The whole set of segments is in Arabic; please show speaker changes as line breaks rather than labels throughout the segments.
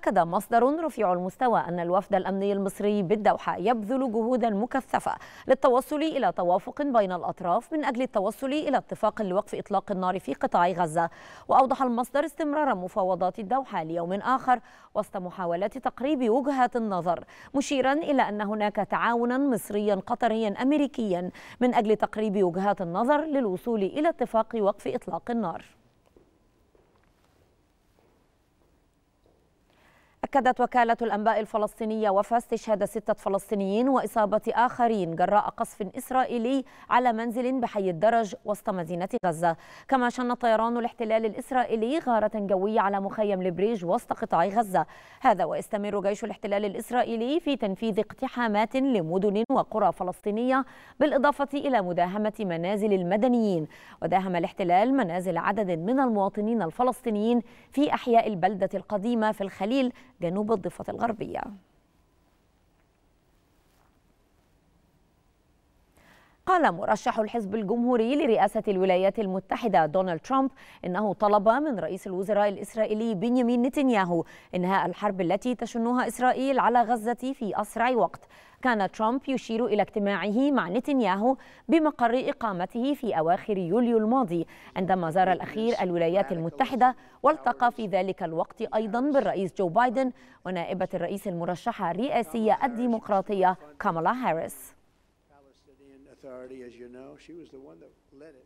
أكد مصدر رفيع المستوى أن الوفد الأمني المصري بالدوحة يبذل جهودا مكثفة للتوصل إلى توافق بين الأطراف من أجل التوصل إلى اتفاق لوقف إطلاق النار في قطاع غزة وأوضح المصدر استمرار مفاوضات الدوحة ليوم آخر وسط محاولات تقريب وجهات النظر مشيرا إلى أن هناك تعاونا مصريا قطريا أمريكيا من أجل تقريب وجهات النظر للوصول إلى اتفاق وقف إطلاق النار أكدت وكالة الأنباء الفلسطينية وفاة استشهاد ستة فلسطينيين وإصابة آخرين جراء قصف إسرائيلي على منزل بحي الدرج وسط مدينة غزة كما شن طيران الاحتلال الإسرائيلي غارة جوية على مخيم البريج وسط قطاع غزة هذا ويستمر جيش الاحتلال الإسرائيلي في تنفيذ اقتحامات لمدن وقرى فلسطينية بالإضافة إلى مداهمة منازل المدنيين وداهم الاحتلال منازل عدد من المواطنين الفلسطينيين في أحياء البلدة القديمة في الخليل جنوب الضفة الغربية قال مرشح الحزب الجمهوري لرئاسة الولايات المتحدة دونالد ترامب إنه طلب من رئيس الوزراء الإسرائيلي بنيامين نتنياهو إنهاء الحرب التي تشنها إسرائيل على غزة في أسرع وقت كان ترامب يشير إلى اجتماعه مع نتنياهو بمقر إقامته في أواخر يوليو الماضي عندما زار الأخير الولايات المتحدة والتقى في ذلك الوقت أيضا بالرئيس جو بايدن ونائبة الرئيس المرشحة الرئاسية الديمقراطية كامالا هاريس Authority, as you know. She was the one that led it.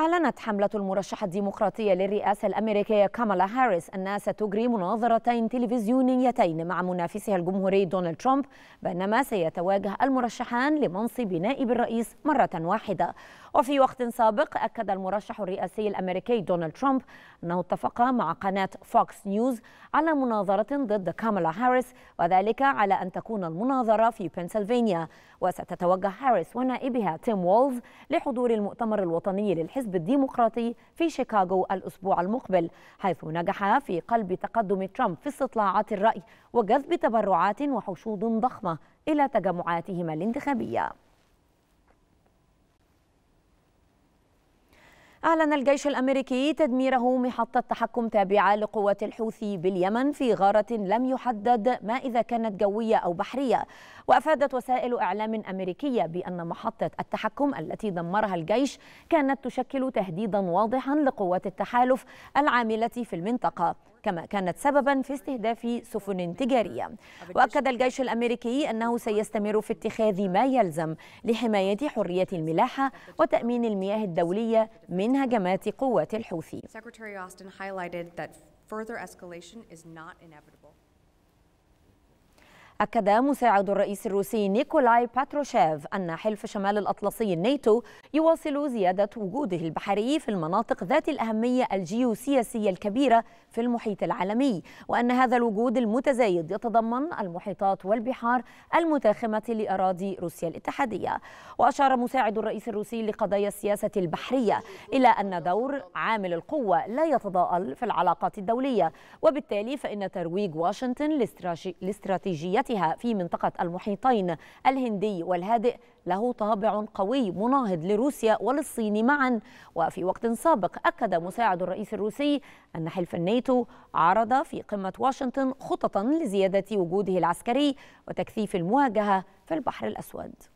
أعلنت حملة المرشحة الديمقراطية للرئاسة الأمريكية كامالا هاريس أنها ستجري مناظرتين تلفزيونيتين مع منافسها الجمهوري دونالد ترامب بينما سيتواجه المرشحان لمنصب نائب الرئيس مرة واحدة وفي وقت سابق أكد المرشح الرئاسي الأمريكي دونالد ترامب أنه اتفق مع قناة فوكس نيوز على مناظرة ضد كامالا هاريس وذلك على أن تكون المناظرة في بنسلفانيا وستتوجه هاريس ونائبها تيم وولز لحضور المؤتمر الوطني للحزب الحزب الديمقراطي في شيكاغو الأسبوع المقبل حيث نجح في قلب تقدم ترامب في استطلاعات الرأي وجذب تبرعات وحشود ضخمة إلى تجمعاتهما الانتخابية أعلن الجيش الأمريكي تدميره محطة تحكم تابعة لقوات الحوثي باليمن في غارة لم يحدد ما إذا كانت جوية أو بحرية وأفادت وسائل إعلام أمريكية بأن محطة التحكم التي دمرها الجيش كانت تشكل تهديدا واضحا لقوات التحالف العاملة في المنطقة كما كانت سببا في استهداف سفن تجارية وأكد الجيش الأمريكي أنه سيستمر في اتخاذ ما يلزم لحماية حرية الملاحة وتأمين المياه الدولية من هجمات قوات الحوثي أكد مساعد الرئيس الروسي نيكولاي باتروشيف أن حلف شمال الأطلسي الناتو يواصل زيادة وجوده البحري في المناطق ذات الأهمية الجيوسياسية الكبيرة في المحيط العالمي وأن هذا الوجود المتزايد يتضمن المحيطات والبحار المتاخمة لأراضي روسيا الاتحادية وأشار مساعد الرئيس الروسي لقضايا السياسة البحرية إلى أن دور عامل القوة لا يتضاءل في العلاقات الدولية وبالتالي فإن ترويج واشنطن لاستراتيجيتها ومنطقتها في منطقة المحيطين الهندي والهادئ له طابع قوي مناهض لروسيا وللصين معا وفي وقت سابق أكد مساعد الرئيس الروسي أن حلف الناتو عرض في قمة واشنطن خططا لزيادة وجوده العسكري وتكثيف المواجهة في البحر الأسود